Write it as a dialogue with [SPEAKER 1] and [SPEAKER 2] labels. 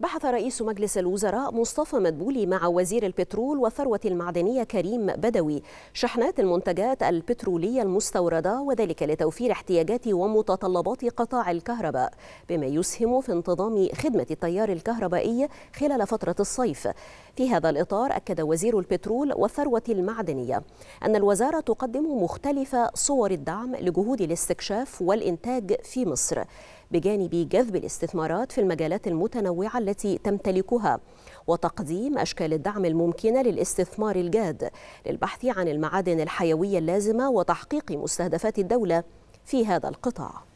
[SPEAKER 1] بحث رئيس مجلس الوزراء مصطفى مدبولي مع وزير البترول والثروة المعدنية كريم بدوي شحنات المنتجات البترولية المستوردة وذلك لتوفير احتياجات ومتطلبات قطاع الكهرباء بما يسهم في انتظام خدمة التيار الكهربائي خلال فترة الصيف في هذا الإطار أكد وزير البترول والثروة المعدنية أن الوزارة تقدم مختلف صور الدعم لجهود الاستكشاف والإنتاج في مصر بجانب جذب الاستثمارات في المجالات المتنوعة التي تمتلكها وتقديم أشكال الدعم الممكنة للاستثمار الجاد للبحث عن المعادن الحيوية اللازمة وتحقيق مستهدفات الدولة في هذا القطاع